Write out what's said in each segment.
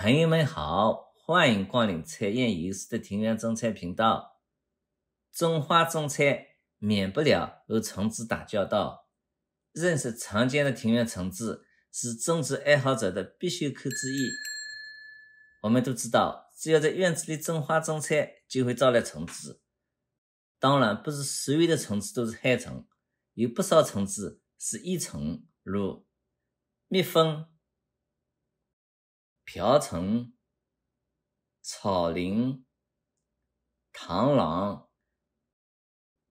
朋友们好，欢迎光临彩燕有事的庭院种菜频道。种花种菜免不了和虫子打交道，认识常见的庭院虫子是种植爱好者的必修课之一。我们都知道，只要在院子里种花种菜，就会招来虫子。当然，不是所有的虫子都是害虫，有不少虫子是益虫，如蜜蜂。瓢虫、草蛉、螳螂、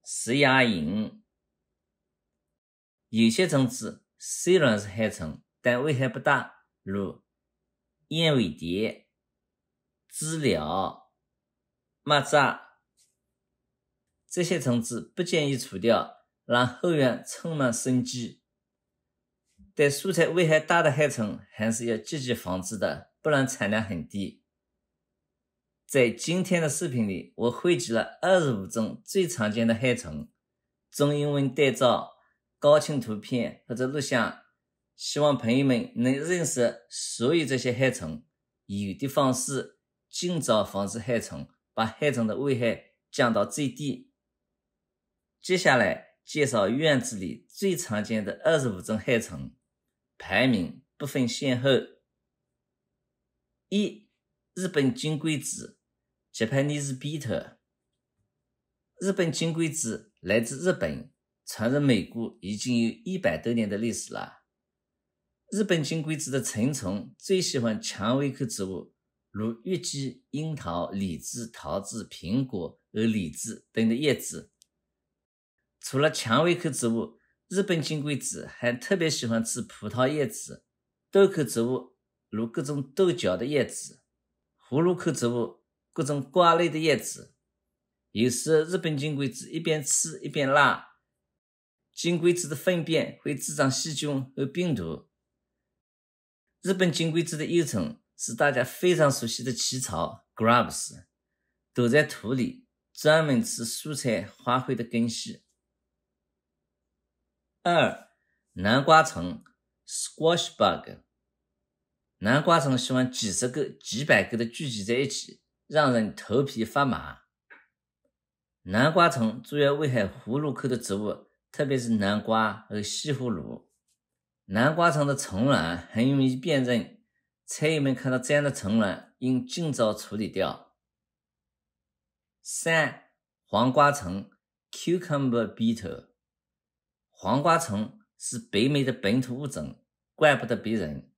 食蚜蝇，有些虫子虽然是害虫，但危害不大，如燕尾蝶、知了、蚂蚱，这些虫子不建议除掉，让后院充满生机。对蔬菜危害大的害虫，还是要积极防治的。不然产量很低。在今天的视频里，我汇集了二十五中最常见的害虫中英文对照高清图片或者录像，希望朋友们能认识所有这些害虫，有的方式尽早防治害虫，把害虫的危害降到最低。接下来介绍院子里最常见的二十五种害虫，排名不分先后。一日本金龟子，杰 e 尼 e beet。日本金龟子来自日本，传入美国已经有一百多年的历史了。日本金龟子的成虫最喜欢蔷薇科植物，如月季、樱桃、李子、桃子、苹果和李子等的叶子。除了蔷薇科植物，日本金龟子还特别喜欢吃葡萄叶子、豆科植物。如各种豆角的叶子、葫芦科植物、各种瓜类的叶子，有时日本金龟子一边吃一边拉，金龟子的粪便会滋长细菌和病毒。日本金龟子的幼虫是大家非常熟悉的奇草 g r u b s 躲在土里，专门吃蔬菜花卉的根系。二南瓜虫 （squash bug）。南瓜虫喜欢几十个、几百个的聚集在一起，让人头皮发麻。南瓜虫主要危害葫芦科的植物，特别是南瓜和西葫芦。南瓜虫的虫卵很容易辨认，菜友们看到这样的虫卵，应尽早处理掉。三、黄瓜虫 （Cucumber Beetle）。黄瓜虫是北美的本土物种，怪不得别人。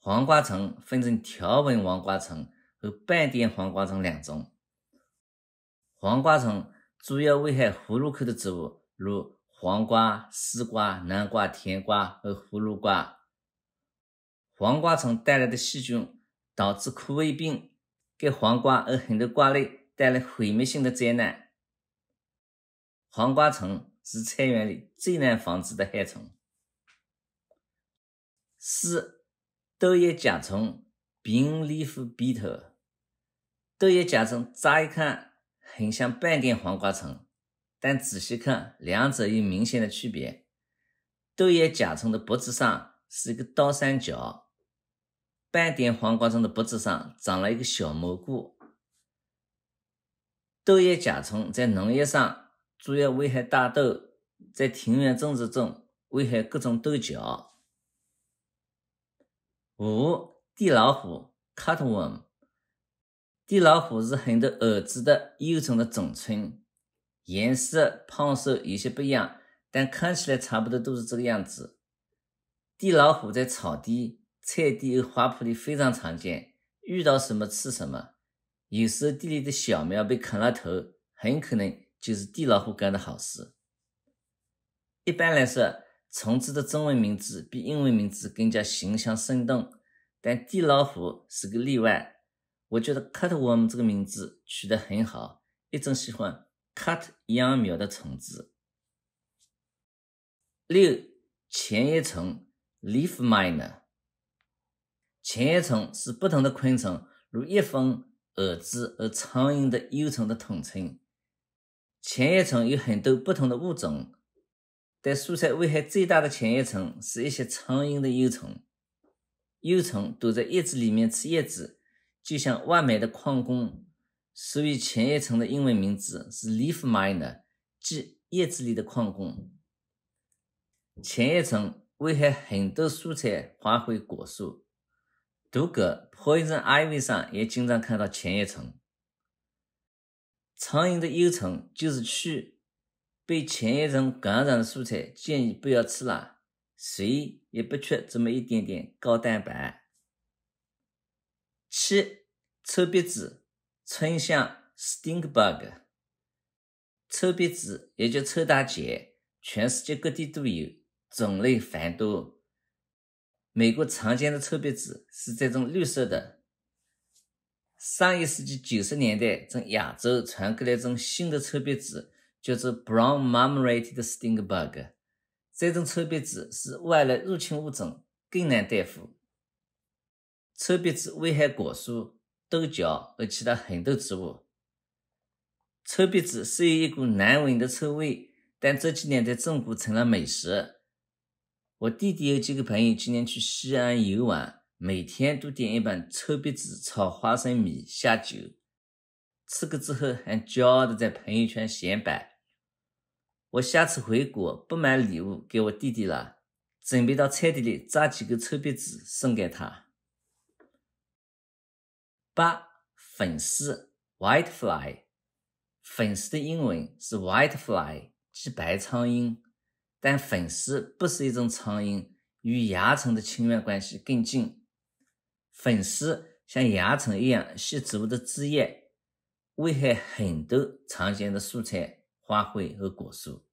黄瓜虫分成条纹黄瓜虫和半点黄瓜虫两种。黄瓜虫主要危害葫芦科的植物，如黄瓜、丝瓜、南瓜、甜瓜和葫芦瓜。黄瓜虫带来的细菌导致枯萎病，给黄瓜和很多瓜类带来毁灭性的灾难。黄瓜虫是菜园里最难防治的害虫。四。豆叶甲虫平例附鼻头，豆叶甲虫乍一看很像半点黄瓜虫，但仔细看两者有明显的区别。豆叶甲虫的脖子上是一个倒三角，半点黄瓜虫的脖子上长了一个小蘑菇。豆叶甲虫在农业上主要危害大豆，在庭园种植中危害各种豆角。五地老虎 （Cutworm）。地老虎是很多蛾子的幼虫的总称，颜色胖瘦有些不一样，但看起来差不多都是这个样子。地老虎在草地、菜地和花圃里非常常见，遇到什么吃什么。有时地里的小苗被啃了头，很可能就是地老虎干的好事。一般来说，虫子的中文名字比英文名字更加形象生动，但地老虎是个例外。我觉得 “cutworm” 这个名字取得很好，一种喜欢 cut 秧苗的虫子。六、前叶虫 （leaf miner）。前叶虫是不同的昆虫，如叶蜂、蛾子和苍蝇的幼虫的统称。前叶虫有很多不同的物种。在蔬菜危害最大的前叶虫是一些苍蝇的幼虫，幼虫躲在叶子里面吃叶子，就像外面的矿工。所以前叶虫的英文名字是 leaf miner，即叶子里的矿工。前叶虫危害很多蔬菜、花卉、果树。毒 poison ivy 上也经常看到前叶虫。苍蝇的幼虫就是蛆。被前一种感染的蔬菜，建议不要吃了。谁也不缺这么一点点高蛋白。七臭鼻子春香 （stink bug），臭鼻子也叫臭大姐，全世界各地都有，种类繁多。美国常见的臭鼻子是这种绿色的。上一世纪九十年代，从亚洲传过来一种新的臭鼻子。就是 brown marmorated stink bug，这种臭鼻子是外来入侵物种，更难对付。臭鼻子危害果树、豆角和其他很多植物。臭鼻子虽有一股难闻的臭味，但这几年在中国成了美食。我弟弟有几个朋友今年去西安游玩，每天都点一盘臭鼻子炒花生米下酒，吃过之后还骄傲的在朋友圈显摆。我下次回国不买礼物给我弟弟了，准备到菜地里扎几个臭鼻子送给他。八、粉丝 w h i t e f l y 粉丝的英文是 whitefly，即白苍蝇，但粉丝不是一种苍蝇，与蚜虫的亲缘关系更近。粉丝像蚜虫一样吸植物的汁液，危害很多常见的蔬菜。花卉和果树，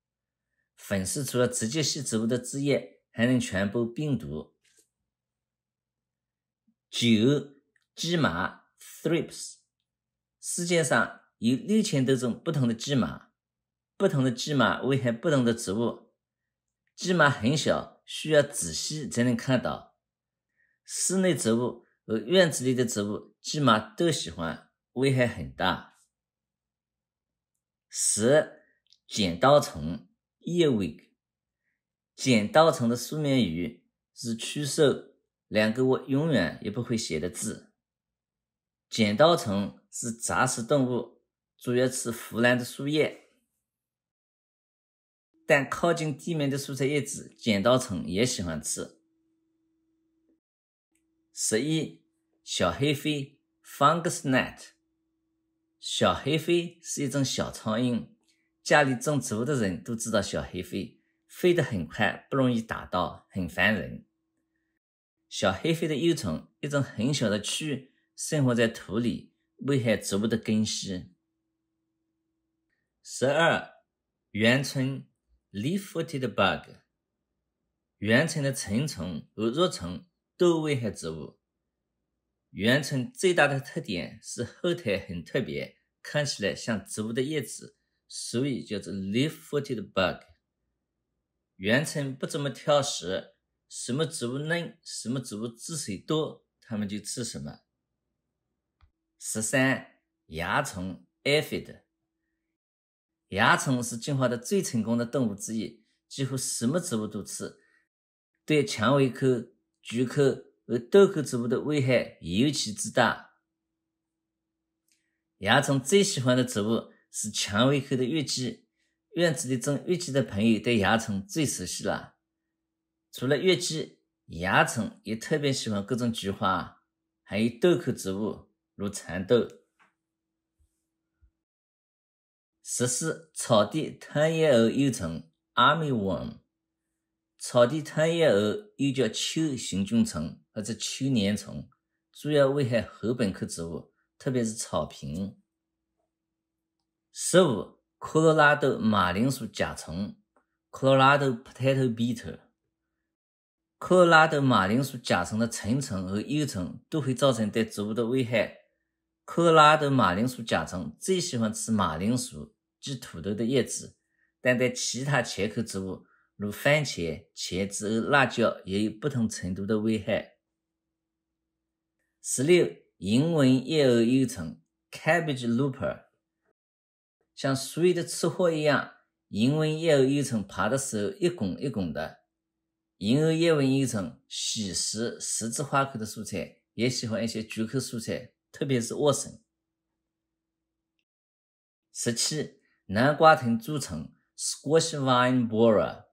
粉虱除了直接吸植物的汁液，还能传播病毒。九、蓟马 （thrips），世界上有六千多种不同的蓟马，不同的蓟马危害不同的植物。蓟马很小，需要仔细才能看到。室内植物和院子里的植物，蓟马都喜欢，危害很大。十。剪刀虫 e i g 剪刀虫的书面语是驱兽”，两个我永远也不会写的字。剪刀虫是杂食动物，主要吃腐烂的树叶，但靠近地面的蔬菜叶子，剪刀虫也喜欢吃。十一小黑飞 （Fungusnet） 小黑飞是一种小苍蝇。家里种植物的人都知道，小黑飞飞得很快，不容易打到，很烦人。小黑飞的幼虫，一种很小的蛆，生活在土里，危害植物的根系。十二，圆蝽 （leaf-footed bug），圆蝽的成虫和若虫都危害植物。圆蝽最大的特点是后台很特别，看起来像植物的叶子。所以叫做 leaf-footed bug，原称不怎么挑食，什么植物嫩，什么植物汁水多，它们就吃什么。十三，蚜虫 （aphid）。蚜虫是进化的最成功的动物之一，几乎什么植物都吃，对蔷薇科、菊科和豆科植物的危害尤其之大。蚜虫最喜欢的植物。是蔷薇科的月季，院子里种月季的朋友对蚜虫最熟悉了。除了月季，蚜虫也特别喜欢各种菊花，还有豆科植物，如蚕豆。十四，草地贪夜蛾幼虫，阿米丸。草地贪夜蛾又叫秋行军虫或者秋粘虫，主要危害禾本科植物，特别是草坪。十五，科罗拉多马铃薯甲虫 （Colorado Potato Beetle）。科罗拉多马铃薯甲虫的成虫和幼虫都会造成对植物的危害。科罗拉多马铃薯甲虫最喜欢吃马铃薯及土豆的叶子，但在其他茄科植物，如番茄、茄子和辣椒，也有不同程度的危害。十六，银纹叶蛾幼虫 （Cabbage Looper）。像所有的吃货一样，银纹叶蛾幼虫爬的时候一拱一拱的。银纹叶蛾幼虫喜食十字花科的蔬菜，也喜欢一些菊科蔬菜，特别是莴笋。十七，南瓜藤蛀虫 （squash vine borer）。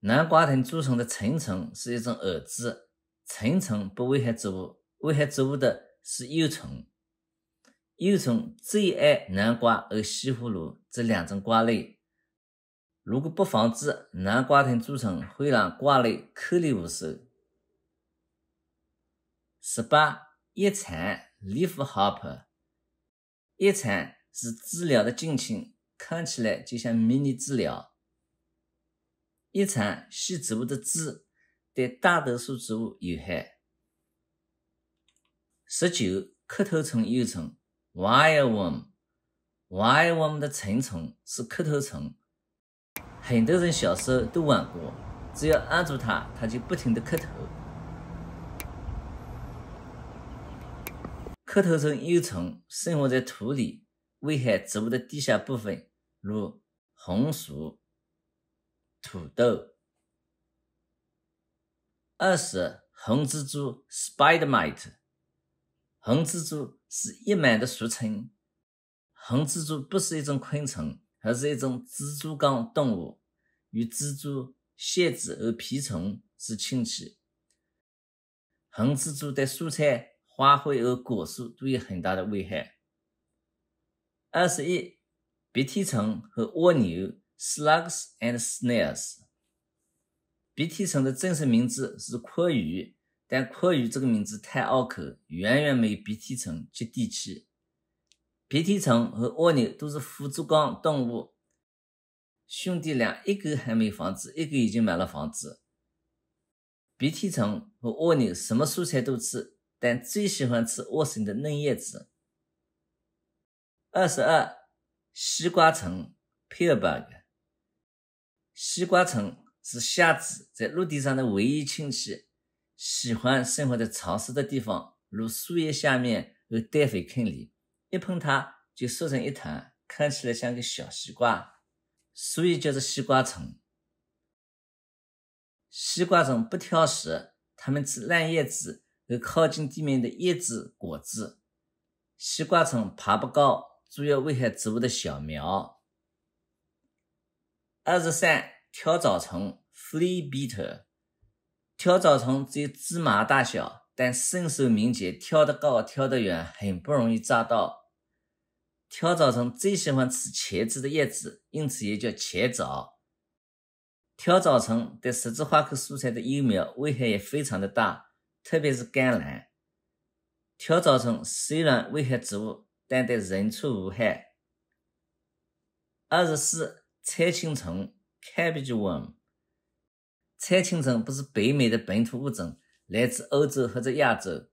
南瓜藤蛀虫的成虫是一种蛾子，成虫不危害植物，危害植物的是幼虫。幼虫最爱南瓜和西葫芦这两种瓜类。如果不防治，南瓜藤蛀虫会让瓜类颗粒无收。十八叶蝉，利福好怕。叶蝉是知了的近亲，看起来就像迷你知了。叶蝉吸植物的汁，对大多数植物有害。十九磕头虫幼虫。wireworm，wireworm 的成虫是磕头虫，很多人小时候都玩过，只要按住它，它就不停的磕头。磕头虫幼虫生活在土里，危害植物的地下部分，如红薯、土豆。二十，红蜘蛛 （spidermite），红蜘蛛。是一满的俗称，红蜘蛛不是一种昆虫，而是一种蜘蛛纲动物，与蜘蛛、蝎子和蜱虫是亲戚。红蜘蛛对蔬菜、花卉和果树都有很大的危害。二十一，鼻涕虫和蜗牛 （slugs and snails）。鼻涕虫的正式名字是蛞蝓。但蛞蝓这个名字太拗口，远远没鼻涕虫接地气。鼻涕虫和蜗牛都是腹足纲动物，兄弟俩一个还没房子，一个已经买了房子。鼻涕虫和蜗牛什么蔬菜都吃，但最喜欢吃莴笋的嫩叶子。二十二，西瓜虫 p e e r b u g 西瓜虫是虾子在陆地上的唯一亲戚。喜欢生活在潮湿的地方，如树叶下面和带肥坑里。一碰它就缩成一团，看起来像个小西瓜，所以叫做西瓜虫。西瓜虫不挑食，它们吃烂叶子和靠近地面的叶子、果子。西瓜虫爬不高，主要危害植物的小苗。二十三，跳蚤虫 （Flea beetle）。跳蚤虫只有芝麻大小，但身手敏捷，跳得高，跳得远，很不容易抓到。跳蚤虫最喜欢吃茄子的叶子，因此也叫茄蚤。跳蚤虫对十字花科蔬菜的幼苗危害也非常的大，特别是甘蓝。跳蚤虫虽然危害植物，但对人畜无害。二十四菜青虫 （Cabbage Worm）。菜青虫不是北美的本土物种，来自欧洲或者亚洲。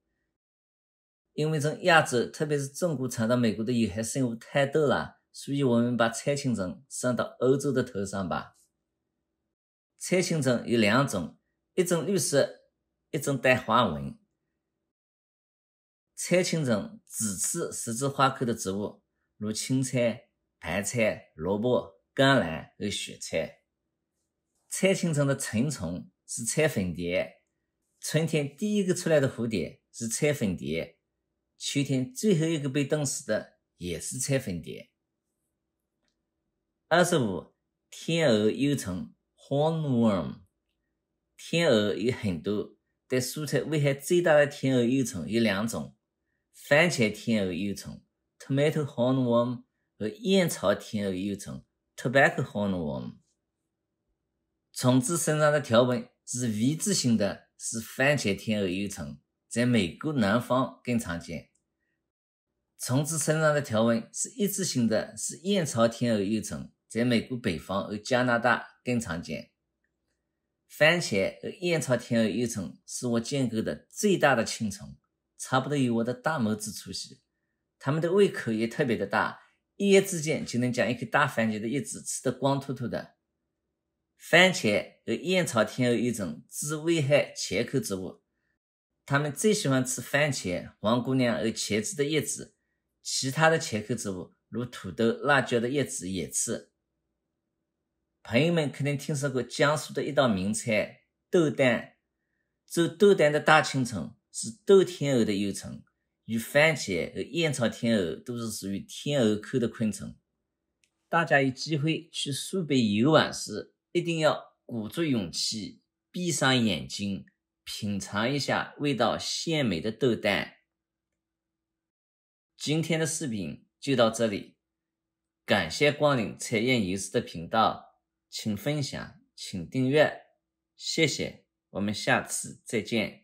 因为从亚洲，特别是中国传到美国的有害生物太多了，所以我们把菜青虫算到欧洲的头上吧。菜青虫有两种，一种绿色，一种带花纹。菜青虫只吃十字花科的植物，如青菜、白菜、萝卜、甘蓝和雪菜。菜青虫的成虫是菜粉蝶，春天第一个出来的蝴蝶是菜粉蝶，秋天最后一个被冻死的也是菜粉蝶。二十五，天鹅幼虫 （hornworm）。天鹅有很多，对蔬菜危害最大的天鹅幼虫有两种：番茄天鹅幼虫 （tomato hornworm） 和烟草天鹅幼虫 （tobacco hornworm）。虫子身上的条纹是 V 字形的，是番茄天鹅幼虫，在美国南方更常见。虫子身上的条纹是一字形的，是燕巢天鹅幼虫，在美国北方和加拿大更常见。番茄和燕巢天鹅幼虫是我见过的最大的青虫，差不多有我的大拇指粗细。它们的胃口也特别的大，一夜之间就能将一颗大番茄的叶子吃得光秃秃的。番茄和燕草天蛾一种，致危害茄科植物。它们最喜欢吃番茄、黄姑娘和茄子的叶子，其他的茄科植物如土豆、辣椒的叶子也吃。朋友们肯定听说过江苏的一道名菜豆丹，做豆丹的大青虫是豆天蛾的幼虫，与番茄和燕草天蛾都是属于天蛾科的昆虫。大家有机会去苏北游玩时，一定要鼓足勇气，闭上眼睛，品尝一下味道鲜美的豆蛋。今天的视频就到这里，感谢光临彩燕游师的频道，请分享，请订阅，谢谢，我们下次再见。